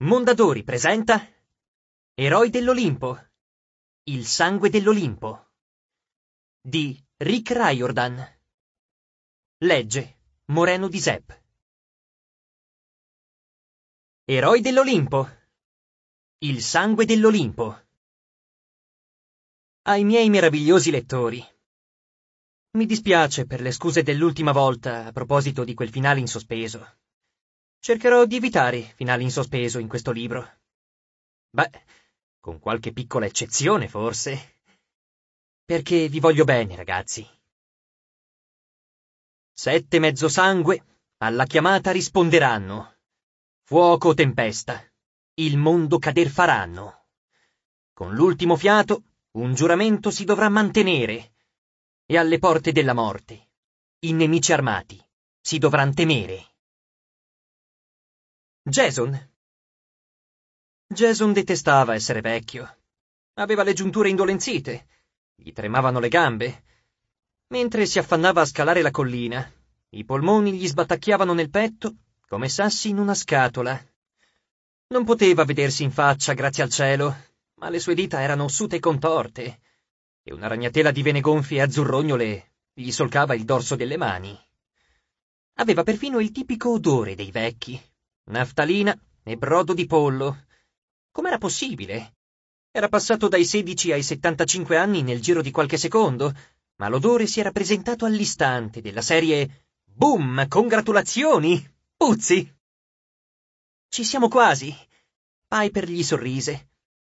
Mondadori presenta Eroi dell'Olimpo Il sangue dell'Olimpo di Rick Riordan Legge Moreno di Sepp Eroi dell'Olimpo Il sangue dell'Olimpo Ai miei meravigliosi lettori Mi dispiace per le scuse dell'ultima volta a proposito di quel finale in sospeso. Cercherò di evitare finali in sospeso in questo libro. Beh, con qualche piccola eccezione, forse. Perché vi voglio bene, ragazzi. Sette mezzo sangue alla chiamata risponderanno. Fuoco o tempesta, il mondo cader faranno. Con l'ultimo fiato, un giuramento si dovrà mantenere. E alle porte della morte, i nemici armati si dovranno temere. Jason. Jason detestava essere vecchio. Aveva le giunture indolenzite, gli tremavano le gambe. Mentre si affannava a scalare la collina, i polmoni gli sbattacchiavano nel petto come sassi in una scatola. Non poteva vedersi in faccia, grazie al cielo, ma le sue dita erano ossute e contorte, e una ragnatela di vene gonfie e azzurrognole gli solcava il dorso delle mani. Aveva perfino il tipico odore dei vecchi, Naftalina e brodo di pollo. Com'era possibile? Era passato dai 16 ai 75 anni nel giro di qualche secondo, ma l'odore si era presentato all'istante della serie Boom, congratulazioni! Puzzi! Ci siamo quasi. Piper gli sorrise.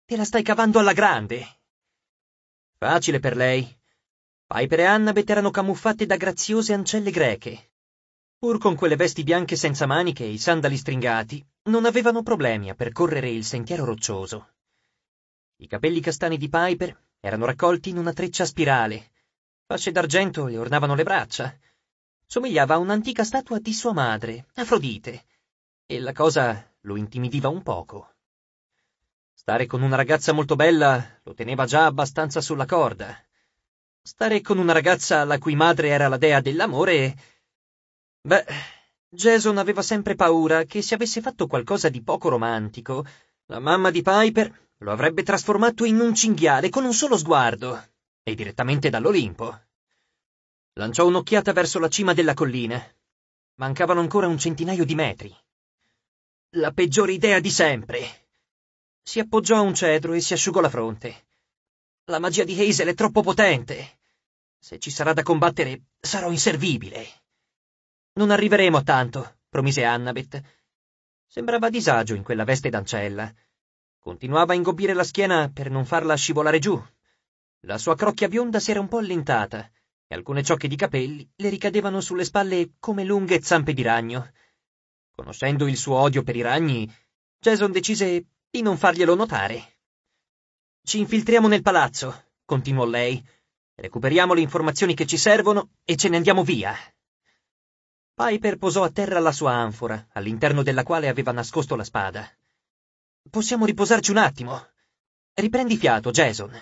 Te la stai cavando alla grande. Facile per lei. Piper e Annabeth erano camuffate da graziose ancelle greche, Pur con quelle vesti bianche senza maniche e i sandali stringati, non avevano problemi a percorrere il sentiero roccioso. I capelli castani di Piper erano raccolti in una treccia a spirale. Fasce d'argento le ornavano le braccia. Somigliava a un'antica statua di sua madre, Afrodite, e la cosa lo intimidiva un poco. Stare con una ragazza molto bella lo teneva già abbastanza sulla corda. Stare con una ragazza la cui madre era la dea dell'amore Beh, Jason aveva sempre paura che se avesse fatto qualcosa di poco romantico, la mamma di Piper lo avrebbe trasformato in un cinghiale con un solo sguardo, e direttamente dall'Olimpo. Lanciò un'occhiata verso la cima della collina. Mancavano ancora un centinaio di metri. La peggiore idea di sempre. Si appoggiò a un cedro e si asciugò la fronte. La magia di Hazel è troppo potente. Se ci sarà da combattere, sarò inservibile. Non arriveremo a tanto, promise Annabeth. Sembrava a disagio in quella veste d'ancella. Continuava a ingobbire la schiena per non farla scivolare giù. La sua crocchia bionda si era un po' allentata e alcune ciocche di capelli le ricadevano sulle spalle come lunghe zampe di ragno. Conoscendo il suo odio per i ragni, Jason decise di non farglielo notare. Ci infiltriamo nel palazzo, continuò lei. Recuperiamo le informazioni che ci servono e ce ne andiamo via. Piper posò a terra la sua anfora, all'interno della quale aveva nascosto la spada. Possiamo riposarci un attimo. Riprendi fiato, Jason.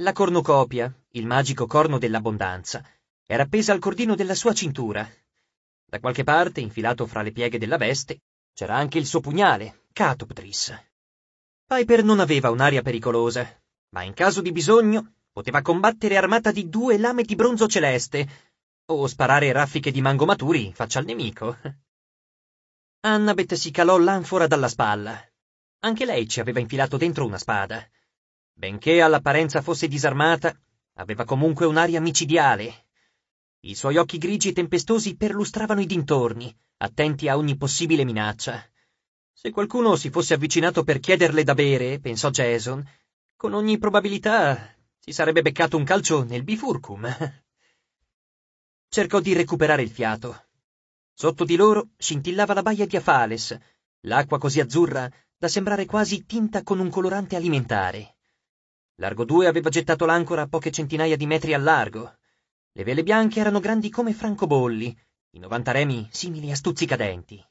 La cornucopia, il magico corno dell'abbondanza, era appesa al cordino della sua cintura. Da qualche parte, infilato fra le pieghe della veste, c'era anche il suo pugnale, Catoptris. Piper non aveva un'aria pericolosa, ma in caso di bisogno poteva combattere armata di due lame di bronzo celeste o sparare raffiche di mango maturi, faccia al nemico. Annabeth si calò l'anfora dalla spalla. Anche lei ci aveva infilato dentro una spada. Benché all'apparenza fosse disarmata, aveva comunque un'aria micidiale. I suoi occhi grigi e tempestosi perlustravano i dintorni, attenti a ogni possibile minaccia. Se qualcuno si fosse avvicinato per chiederle da bere, pensò Jason, con ogni probabilità si sarebbe beccato un calcio nel bifurcum cercò di recuperare il fiato. Sotto di loro scintillava la baia di Afales, l'acqua così azzurra da sembrare quasi tinta con un colorante alimentare. Largo 2 aveva gettato l'ancora a poche centinaia di metri al largo. Le vele bianche erano grandi come francobolli, i 90 remi simili a stuzzicadenti.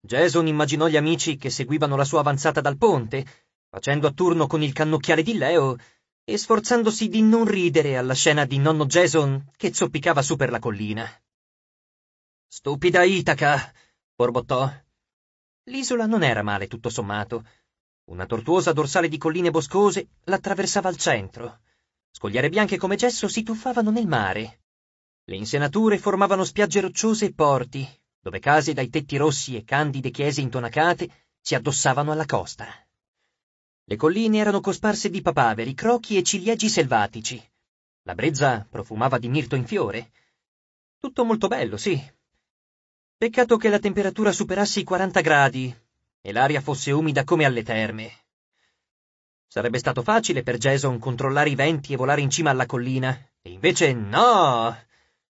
Jason immaginò gli amici che seguivano la sua avanzata dal ponte, facendo a turno con il cannocchiale di Leo e sforzandosi di non ridere alla scena di nonno Jason che zoppicava su per la collina. Stupida Itaca! borbottò. L'isola non era male, tutto sommato. Una tortuosa dorsale di colline boscose l'attraversava al centro. Scogliere bianche come gesso si tuffavano nel mare. Le insenature formavano spiagge rocciose e porti, dove case dai tetti rossi e candide chiese intonacate si addossavano alla costa. Le colline erano cosparse di papaveri, crochi e ciliegi selvatici. La brezza profumava di mirto in fiore. Tutto molto bello, sì. Peccato che la temperatura superasse i 40 gradi e l'aria fosse umida come alle terme. Sarebbe stato facile per Jason controllare i venti e volare in cima alla collina, e invece no!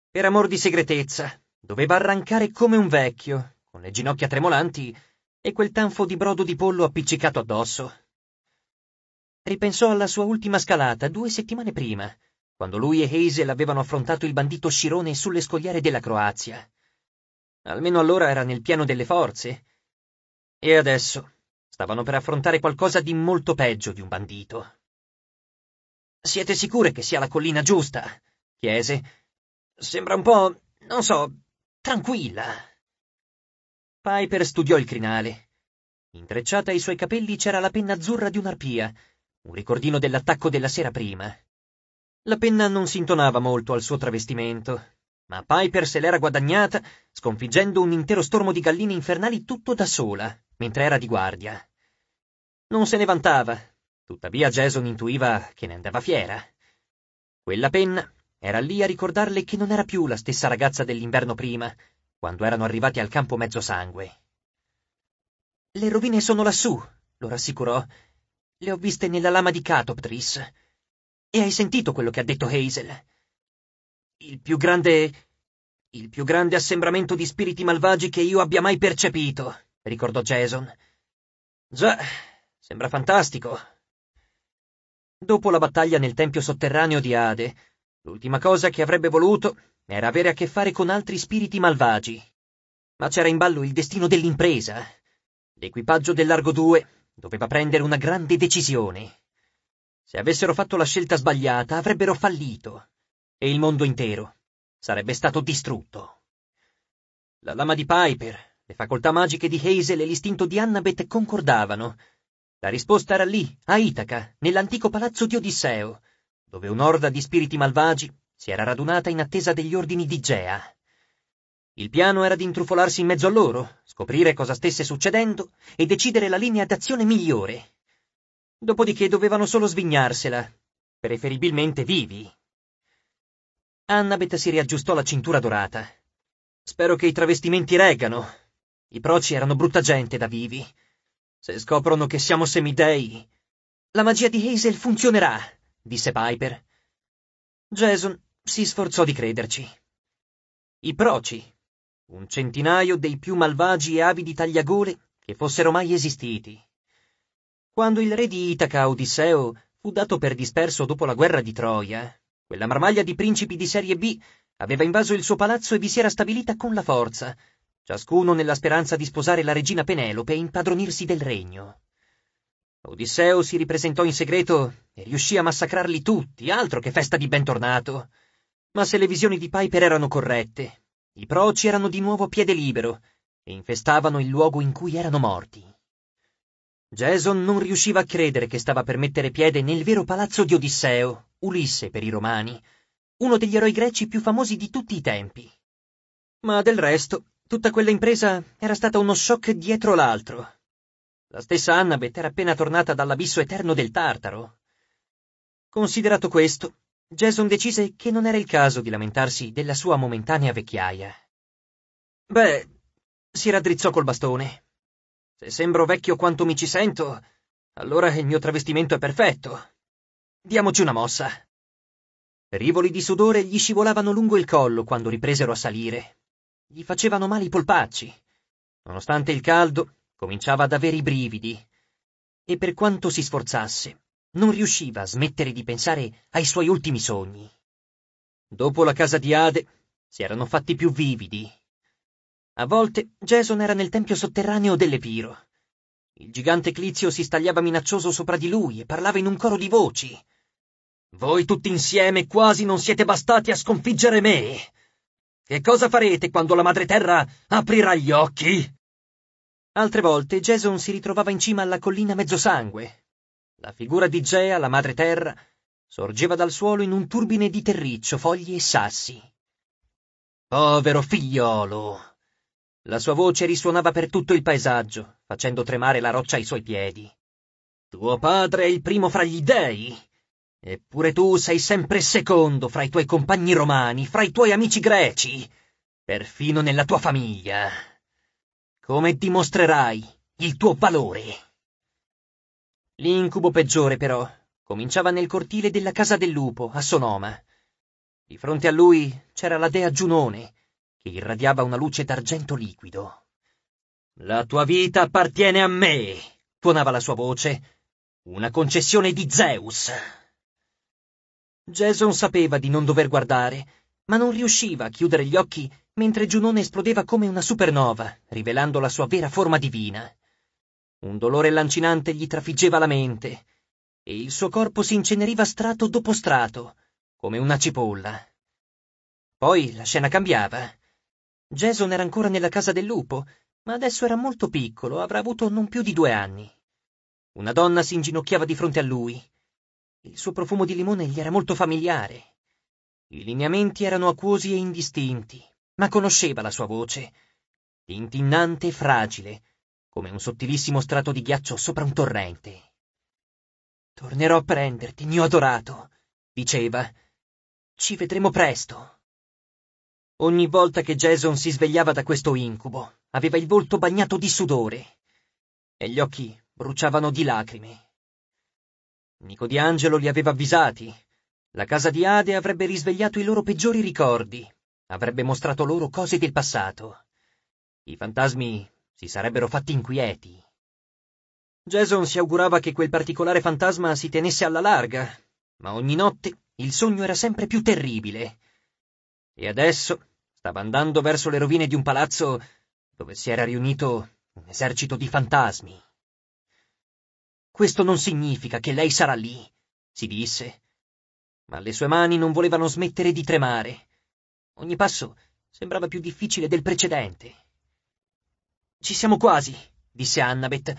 Per amor di segretezza, doveva arrancare come un vecchio, con le ginocchia tremolanti e quel tanfo di brodo di pollo appiccicato addosso. Ripensò alla sua ultima scalata due settimane prima, quando lui e Hazel avevano affrontato il bandito Scirone sulle scogliere della Croazia. Almeno allora era nel piano delle forze. E adesso stavano per affrontare qualcosa di molto peggio di un bandito. Siete sicure che sia la collina giusta? chiese. Sembra un po', non so, tranquilla. Piper studiò il crinale. Intrecciata ai suoi capelli c'era la penna azzurra di un'arpia, un ricordino dell'attacco della sera prima. La penna non s'intonava molto al suo travestimento, ma Piper se l'era guadagnata sconfiggendo un intero stormo di galline infernali tutto da sola, mentre era di guardia. Non se ne vantava, tuttavia Jason intuiva che ne andava fiera. Quella penna era lì a ricordarle che non era più la stessa ragazza dell'inverno prima, quando erano arrivati al campo mezzo sangue. Le rovine sono lassù, lo rassicurò, le ho viste nella lama di Cato, Tris. E hai sentito quello che ha detto Hazel. Il più grande... Il più grande assembramento di spiriti malvagi che io abbia mai percepito, ricordò Jason. Già, sembra fantastico. Dopo la battaglia nel tempio sotterraneo di Ade, l'ultima cosa che avrebbe voluto era avere a che fare con altri spiriti malvagi. Ma c'era in ballo il destino dell'impresa. L'equipaggio del Largo 2 Doveva prendere una grande decisione. Se avessero fatto la scelta sbagliata, avrebbero fallito. E il mondo intero sarebbe stato distrutto. La lama di Piper, le facoltà magiche di Hazel e l'istinto di Annabeth concordavano. La risposta era lì, a Itaca, nell'antico palazzo di Odisseo, dove un'orda di spiriti malvagi si era radunata in attesa degli ordini di Gea. Il piano era di intrufolarsi in mezzo a loro, scoprire cosa stesse succedendo e decidere la linea d'azione migliore. Dopodiché dovevano solo svignarsela, preferibilmente vivi. Annabeth si riaggiustò la cintura dorata. Spero che i travestimenti reggano. I proci erano brutta gente da vivi. Se scoprono che siamo semidei... La magia di Hazel funzionerà, disse Piper. Jason si sforzò di crederci. I proci un centinaio dei più malvagi e avidi tagliagole che fossero mai esistiti. Quando il re di Itaca, Odisseo, fu dato per disperso dopo la guerra di Troia, quella marmaglia di principi di serie B aveva invaso il suo palazzo e vi si era stabilita con la forza, ciascuno nella speranza di sposare la regina Penelope e impadronirsi del regno. Odisseo si ripresentò in segreto e riuscì a massacrarli tutti, altro che festa di bentornato. Ma se le visioni di Piper erano corrette, i proci erano di nuovo a piede libero e infestavano il luogo in cui erano morti. Jason non riusciva a credere che stava per mettere piede nel vero palazzo di Odisseo, Ulisse per i romani, uno degli eroi greci più famosi di tutti i tempi. Ma del resto, tutta quella impresa era stata uno shock dietro l'altro. La stessa Annabeth era appena tornata dall'abisso eterno del Tartaro. Considerato questo, Jason decise che non era il caso di lamentarsi della sua momentanea vecchiaia. Beh, si raddrizzò col bastone. Se sembro vecchio quanto mi ci sento, allora il mio travestimento è perfetto. Diamoci una mossa. Rivoli di sudore gli scivolavano lungo il collo quando ripresero a salire. Gli facevano male i polpacci. Nonostante il caldo, cominciava ad avere i brividi. E per quanto si sforzasse, non riusciva a smettere di pensare ai suoi ultimi sogni. Dopo la casa di Ade si erano fatti più vividi. A volte Jason era nel tempio sotterraneo dell'Epiro. Il gigante Clizio si stagliava minaccioso sopra di lui e parlava in un coro di voci. Voi tutti insieme quasi non siete bastati a sconfiggere me. Che cosa farete quando la madre terra aprirà gli occhi? Altre volte Jason si ritrovava in cima alla collina mezzosangue, la figura di Gea, la madre terra, sorgeva dal suolo in un turbine di terriccio, fogli e sassi. Povero figliolo! La sua voce risuonava per tutto il paesaggio, facendo tremare la roccia ai suoi piedi. Tuo padre è il primo fra gli dei, eppure tu sei sempre secondo fra i tuoi compagni romani, fra i tuoi amici greci, perfino nella tua famiglia. Come dimostrerai il tuo valore? L'incubo peggiore, però, cominciava nel cortile della Casa del Lupo, a Sonoma. Di fronte a lui c'era la dea Giunone, che irradiava una luce d'argento liquido. La tua vita appartiene a me, tuonava la sua voce. Una concessione di Zeus. Jason sapeva di non dover guardare, ma non riusciva a chiudere gli occhi mentre Giunone esplodeva come una supernova, rivelando la sua vera forma divina. Un dolore lancinante gli trafiggeva la mente e il suo corpo si inceneriva strato dopo strato, come una cipolla. Poi la scena cambiava. Jason era ancora nella casa del lupo, ma adesso era molto piccolo, avrà avuto non più di due anni. Una donna si inginocchiava di fronte a lui. Il suo profumo di limone gli era molto familiare. I lineamenti erano acquosi e indistinti, ma conosceva la sua voce, tintinnante e fragile, come un sottilissimo strato di ghiaccio sopra un torrente. Tornerò a prenderti, mio adorato, diceva. Ci vedremo presto. Ogni volta che Jason si svegliava da questo incubo, aveva il volto bagnato di sudore e gli occhi bruciavano di lacrime. Nico di Angelo li aveva avvisati. La casa di Ade avrebbe risvegliato i loro peggiori ricordi, avrebbe mostrato loro cose del passato. I fantasmi si sarebbero fatti inquieti. Jason si augurava che quel particolare fantasma si tenesse alla larga, ma ogni notte il sogno era sempre più terribile. E adesso stava andando verso le rovine di un palazzo dove si era riunito un esercito di fantasmi. Questo non significa che lei sarà lì, si disse, ma le sue mani non volevano smettere di tremare. Ogni passo sembrava più difficile del precedente. Ci siamo quasi, disse Annabeth.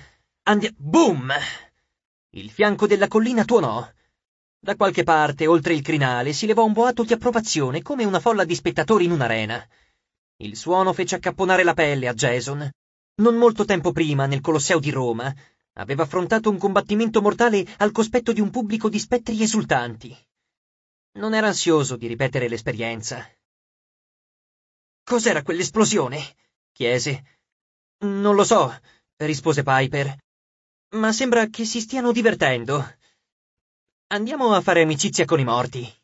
Andiamo. Boom! Il fianco della collina tuonò. Da qualche parte, oltre il crinale, si levò un boato di approvazione come una folla di spettatori in un'arena. Il suono fece accapponare la pelle a Jason. Non molto tempo prima, nel Colosseo di Roma, aveva affrontato un combattimento mortale al cospetto di un pubblico di spettri esultanti. Non era ansioso di ripetere l'esperienza. Cos'era quell'esplosione? chiese, non lo so, rispose Piper, ma sembra che si stiano divertendo. Andiamo a fare amicizia con i morti.